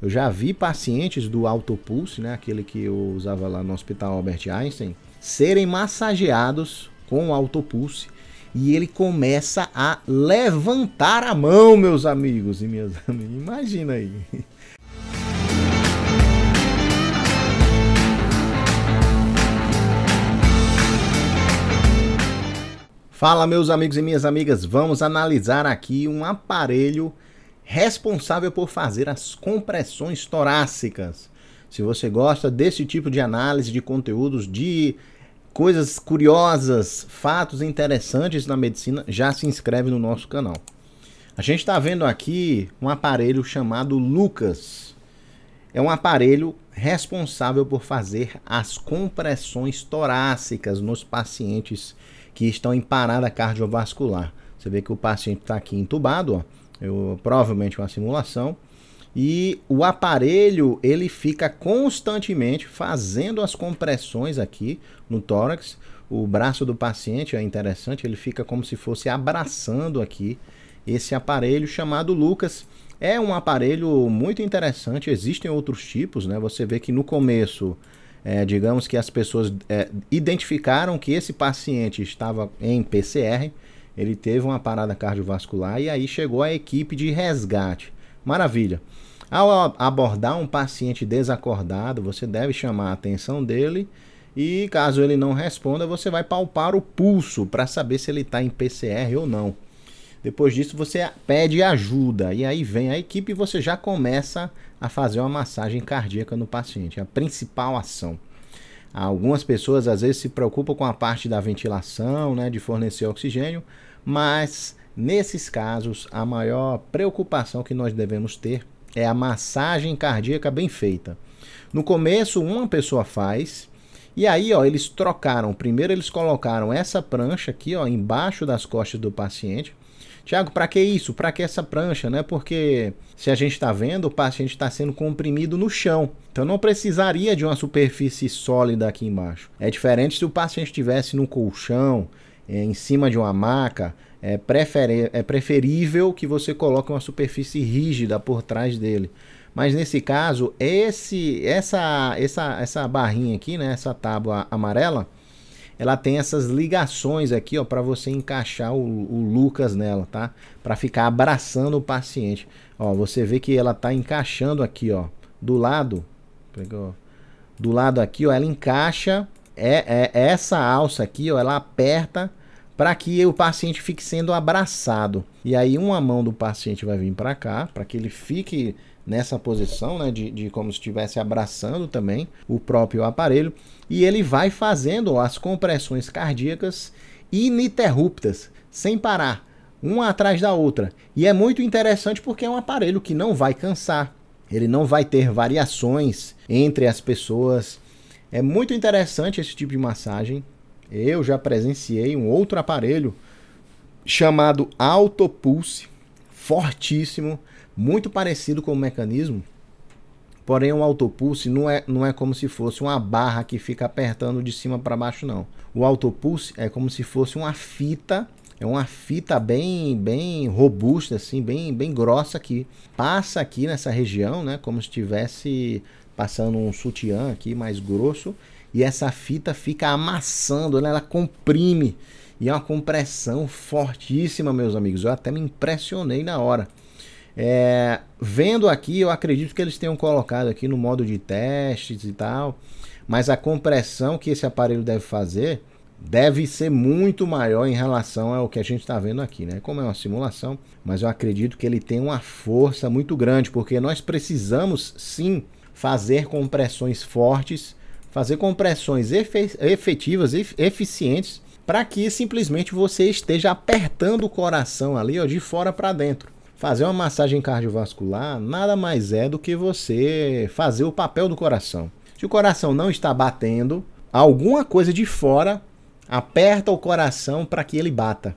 Eu já vi pacientes do Autopulse, né, aquele que eu usava lá no Hospital Albert Einstein, serem massageados com o Autopulse e ele começa a levantar a mão, meus amigos e minhas amigas. Imagina aí. Fala, meus amigos e minhas amigas, vamos analisar aqui um aparelho responsável por fazer as compressões torácicas. Se você gosta desse tipo de análise de conteúdos de coisas curiosas, fatos interessantes na medicina, já se inscreve no nosso canal. A gente está vendo aqui um aparelho chamado Lucas. É um aparelho responsável por fazer as compressões torácicas nos pacientes que estão em parada cardiovascular. Você vê que o paciente está aqui entubado, ó eu, provavelmente uma simulação. E o aparelho ele fica constantemente fazendo as compressões aqui no tórax. O braço do paciente é interessante, ele fica como se fosse abraçando aqui esse aparelho chamado Lucas. É um aparelho muito interessante, existem outros tipos, né? Você vê que no começo, é, digamos que as pessoas é, identificaram que esse paciente estava em PCR, ele teve uma parada cardiovascular e aí chegou a equipe de resgate. Maravilha. Ao abordar um paciente desacordado, você deve chamar a atenção dele e caso ele não responda, você vai palpar o pulso para saber se ele está em PCR ou não. Depois disso, você pede ajuda e aí vem a equipe e você já começa a fazer uma massagem cardíaca no paciente. a principal ação. Algumas pessoas às vezes se preocupam com a parte da ventilação, né, de fornecer oxigênio, mas nesses casos, a maior preocupação que nós devemos ter é a massagem cardíaca bem feita. No começo, uma pessoa faz, e aí, ó, eles trocaram. Primeiro eles colocaram essa prancha aqui, ó, embaixo das costas do paciente. Tiago, para que isso? Para que essa prancha, né? Porque se a gente está vendo, o paciente está sendo comprimido no chão. Então não precisaria de uma superfície sólida aqui embaixo. É diferente se o paciente estivesse no colchão, é, em cima de uma maca, é, é preferível que você coloque uma superfície rígida por trás dele. Mas nesse caso, esse, essa, essa, essa barrinha aqui, né, essa tábua amarela, ela tem essas ligações aqui, ó, para você encaixar o, o, Lucas nela, tá? Para ficar abraçando o paciente. Ó, você vê que ela tá encaixando aqui, ó, do lado, pegou, do lado aqui, ó, ela encaixa é, é essa alça aqui, ó, ela aperta para que o paciente fique sendo abraçado. E aí uma mão do paciente vai vir para cá, para que ele fique nessa posição, né, de, de como se estivesse abraçando também o próprio aparelho, e ele vai fazendo as compressões cardíacas ininterruptas, sem parar, uma atrás da outra. E é muito interessante porque é um aparelho que não vai cansar, ele não vai ter variações entre as pessoas. É muito interessante esse tipo de massagem, eu já presenciei um outro aparelho chamado Autopulse, fortíssimo, muito parecido com o mecanismo. Porém, o autopulse não é, não é como se fosse uma barra que fica apertando de cima para baixo, não. O autopulse é como se fosse uma fita, é uma fita bem bem robusta, assim, bem, bem grossa que passa aqui nessa região, né? Como se estivesse passando um sutiã aqui mais grosso e essa fita fica amassando, né? ela comprime. E é uma compressão fortíssima, meus amigos. Eu até me impressionei na hora. É, vendo aqui, eu acredito que eles tenham colocado aqui no modo de testes e tal. Mas a compressão que esse aparelho deve fazer deve ser muito maior em relação ao que a gente está vendo aqui, né? Como é uma simulação, mas eu acredito que ele tem uma força muito grande, porque nós precisamos sim fazer compressões fortes fazer compressões efetivas, eficientes, para que simplesmente você esteja apertando o coração ali ó, de fora para dentro. Fazer uma massagem cardiovascular nada mais é do que você fazer o papel do coração. Se o coração não está batendo, alguma coisa de fora aperta o coração para que ele bata.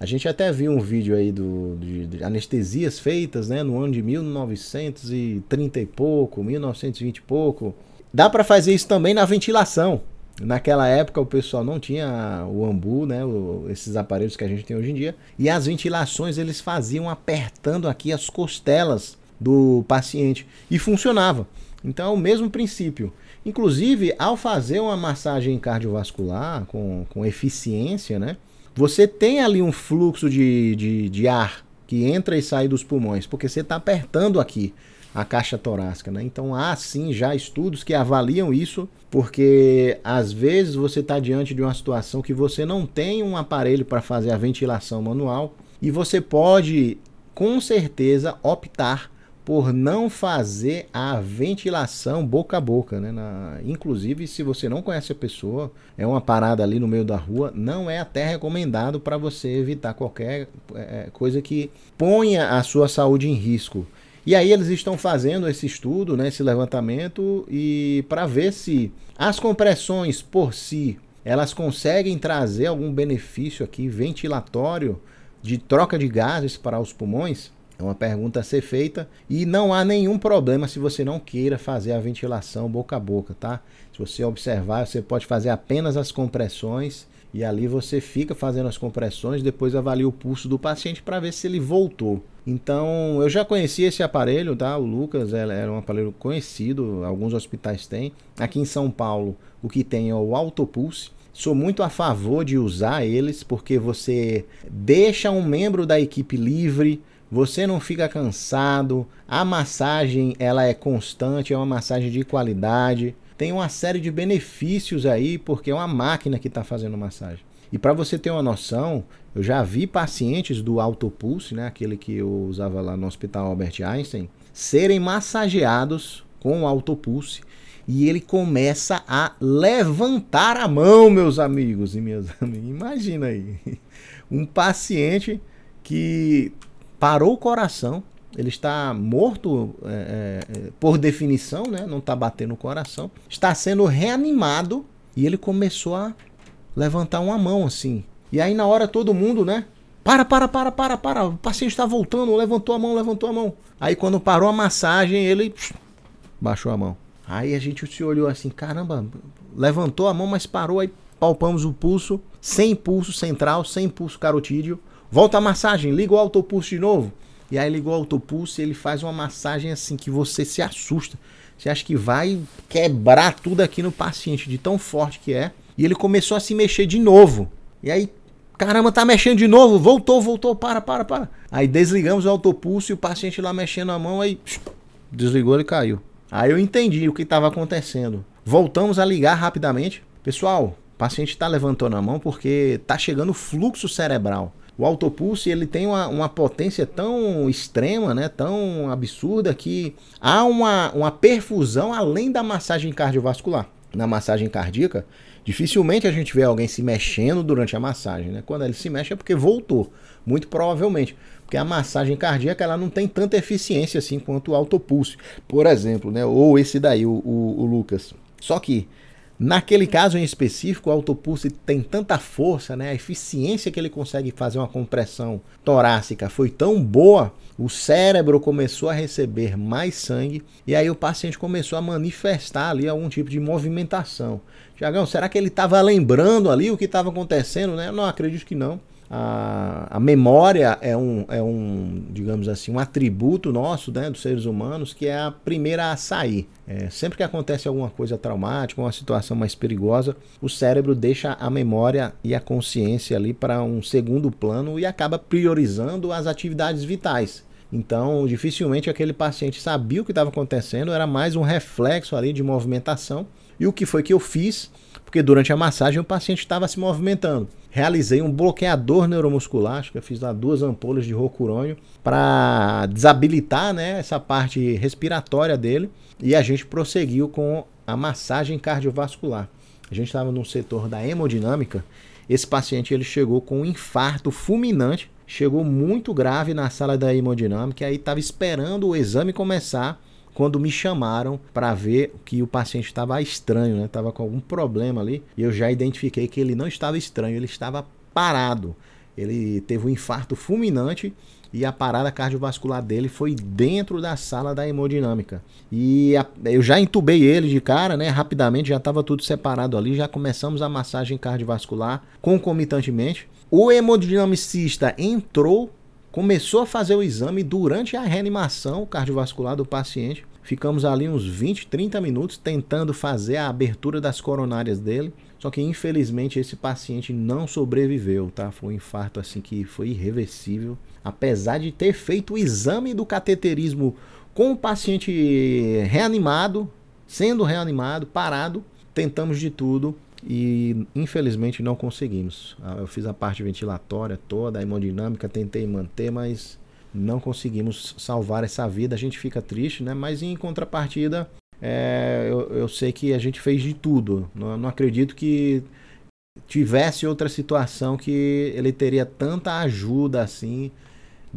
A gente até viu um vídeo aí do, de, de, anestesias feitas né, no ano de 1930 e pouco, 1920 e pouco. Dá para fazer isso também na ventilação. Naquela época o pessoal não tinha o ambu, né, o, esses aparelhos que a gente tem hoje em dia, e as ventilações eles faziam apertando aqui as costelas do paciente e funcionava. Então é o mesmo princípio. Inclusive, ao fazer uma massagem cardiovascular com, com eficiência, né, você tem ali um fluxo de, de, de ar que entra e sai dos pulmões, porque você está apertando aqui a caixa torácica, né? Então há sim já estudos que avaliam isso, porque às vezes você está diante de uma situação que você não tem um aparelho para fazer a ventilação manual e você pode com certeza optar por não fazer a ventilação boca a boca, né? Na, inclusive, se você não conhece a pessoa, é uma parada ali no meio da rua, não é até recomendado para você evitar qualquer é, coisa que ponha a sua saúde em risco. E aí eles estão fazendo esse estudo, né, esse levantamento e para ver se as compressões por si elas conseguem trazer algum benefício aqui ventilatório de troca de gases para os pulmões. É uma pergunta a ser feita e não há nenhum problema se você não queira fazer a ventilação boca a boca, tá? Se você observar, você pode fazer apenas as compressões e ali você fica fazendo as compressões, depois avalia o pulso do paciente para ver se ele voltou. Então, eu já conheci esse aparelho, tá? O Lucas é, era um aparelho conhecido, alguns hospitais têm. Aqui em São Paulo, o que tem é o Autopulse. Sou muito a favor de usar eles, porque você deixa um membro da equipe livre, você não fica cansado, a massagem ela é constante, é uma massagem de qualidade tem uma série de benefícios aí, porque é uma máquina que está fazendo massagem. E para você ter uma noção, eu já vi pacientes do Autopulse, né, aquele que eu usava lá no Hospital Albert Einstein, serem massageados com o Autopulse e ele começa a levantar a mão, meus amigos e minhas amigas. Imagina aí, um paciente que parou o coração, ele está morto é, é, é, por definição, né? não está batendo o coração. Está sendo reanimado e ele começou a levantar uma mão assim. E aí na hora todo mundo, né? Para, para, para, para, para. O paciente está voltando. Levantou a mão, levantou a mão. Aí quando parou a massagem, ele baixou a mão. Aí a gente se olhou assim, caramba, levantou a mão, mas parou. Aí palpamos o pulso, sem pulso central, sem pulso carotídeo. Volta a massagem, liga o autopulso de novo. E aí ligou o autopulso e ele faz uma massagem assim que você se assusta. Você acha que vai quebrar tudo aqui no paciente, de tão forte que é. E ele começou a se mexer de novo. E aí, caramba, tá mexendo de novo. Voltou, voltou, para, para, para. Aí desligamos o autopulso e o paciente lá mexendo a mão, aí desligou e caiu. Aí eu entendi o que estava acontecendo. Voltamos a ligar rapidamente. Pessoal, o paciente está levantando a mão porque tá chegando fluxo cerebral o autopulse ele tem uma, uma potência tão extrema, né, tão absurda, que há uma, uma perfusão além da massagem cardiovascular. Na massagem cardíaca, dificilmente a gente vê alguém se mexendo durante a massagem. Né? Quando ele se mexe é porque voltou, muito provavelmente. Porque a massagem cardíaca ela não tem tanta eficiência assim quanto o autopulse, por exemplo, né? ou esse daí, o, o, o Lucas. Só que Naquele caso em específico, o autopulse tem tanta força, né? a eficiência que ele consegue fazer uma compressão torácica foi tão boa, o cérebro começou a receber mais sangue e aí o paciente começou a manifestar ali algum tipo de movimentação. Tiagão, será que ele estava lembrando ali o que estava acontecendo? Né? Eu não acredito que não a, a memória é um, é um, digamos assim, um atributo nosso, né, dos seres humanos, que é a primeira a sair. É, sempre que acontece alguma coisa traumática, uma situação mais perigosa, o cérebro deixa a memória e a consciência ali para um segundo plano e acaba priorizando as atividades vitais. Então, dificilmente aquele paciente sabia o que estava acontecendo, era mais um reflexo ali de movimentação. E o que foi que eu fiz? Porque durante a massagem o paciente estava se movimentando realizei um bloqueador neuromuscular, acho que eu fiz lá duas ampolas de rocurônio para desabilitar né, essa parte respiratória dele e a gente prosseguiu com a massagem cardiovascular. A gente estava no setor da hemodinâmica, esse paciente ele chegou com um infarto fulminante, chegou muito grave na sala da hemodinâmica, aí estava esperando o exame começar quando me chamaram para ver que o paciente estava estranho, né? estava com algum problema ali. E eu já identifiquei que ele não estava estranho, ele estava parado. Ele teve um infarto fulminante e a parada cardiovascular dele foi dentro da sala da hemodinâmica. E a, eu já entubei ele de cara, né? Rapidamente, já estava tudo separado ali, já começamos a massagem cardiovascular concomitantemente. O hemodinamicista entrou começou a fazer o exame durante a reanimação cardiovascular do paciente. Ficamos ali uns 20, 30 minutos tentando fazer a abertura das coronárias dele. Só que infelizmente esse paciente não sobreviveu, tá? Foi um infarto assim que foi irreversível. Apesar de ter feito o exame do cateterismo com o paciente reanimado, sendo reanimado, parado, tentamos de tudo, e infelizmente não conseguimos. Ah, eu fiz a parte ventilatória toda, a hemodinâmica, tentei manter, mas não conseguimos salvar essa vida. A gente fica triste, né? Mas em contrapartida, é, eu, eu, sei que a gente fez de tudo. Não, não acredito que tivesse outra situação que ele teria tanta ajuda assim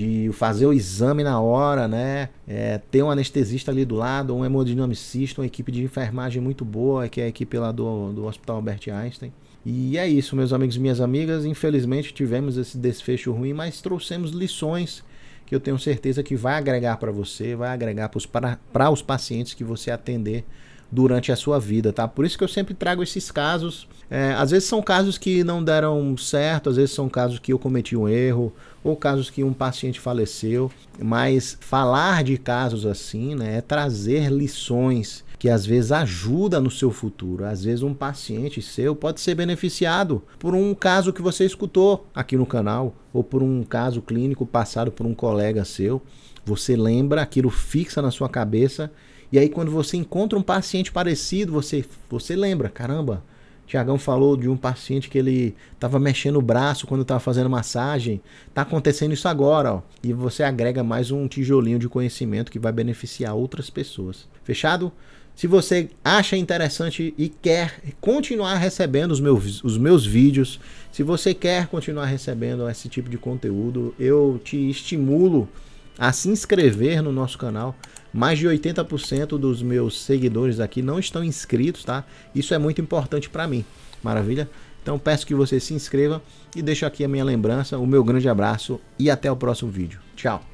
de fazer o exame na hora, né? É, ter um anestesista ali do lado, um hemodinamicista, uma equipe de enfermagem muito boa, que é a equipe lá do, do Hospital Albert Einstein. E é isso, meus amigos e minhas amigas. Infelizmente tivemos esse desfecho ruim, mas trouxemos lições que eu tenho certeza que vai agregar para você, vai agregar para os pacientes que você atender durante a sua vida, tá? Por isso que eu sempre trago esses casos. É, às vezes são casos que não deram certo, às vezes são casos que eu cometi um erro, ou casos que um paciente faleceu. Mas falar de casos assim, né, é trazer lições que às vezes ajuda no seu futuro. Às vezes um paciente seu pode ser beneficiado por um caso que você escutou aqui no canal ou por um caso clínico passado por um colega seu. Você lembra, aquilo fixa na sua cabeça e aí quando você encontra um paciente parecido, você, você lembra, caramba, Tiagão falou de um paciente que ele estava mexendo o braço quando estava fazendo massagem. Tá acontecendo isso agora, ó. E você agrega mais um tijolinho de conhecimento que vai beneficiar outras pessoas. Fechado? Se você acha interessante e quer continuar recebendo os meus, os meus vídeos, se você quer continuar recebendo esse tipo de conteúdo, eu te estimulo a se inscrever no nosso canal. Mais de 80% dos meus seguidores aqui não estão inscritos, tá? Isso é muito importante para mim. Maravilha? Então peço que você se inscreva e deixo aqui a minha lembrança, o meu grande abraço e até o próximo vídeo. Tchau!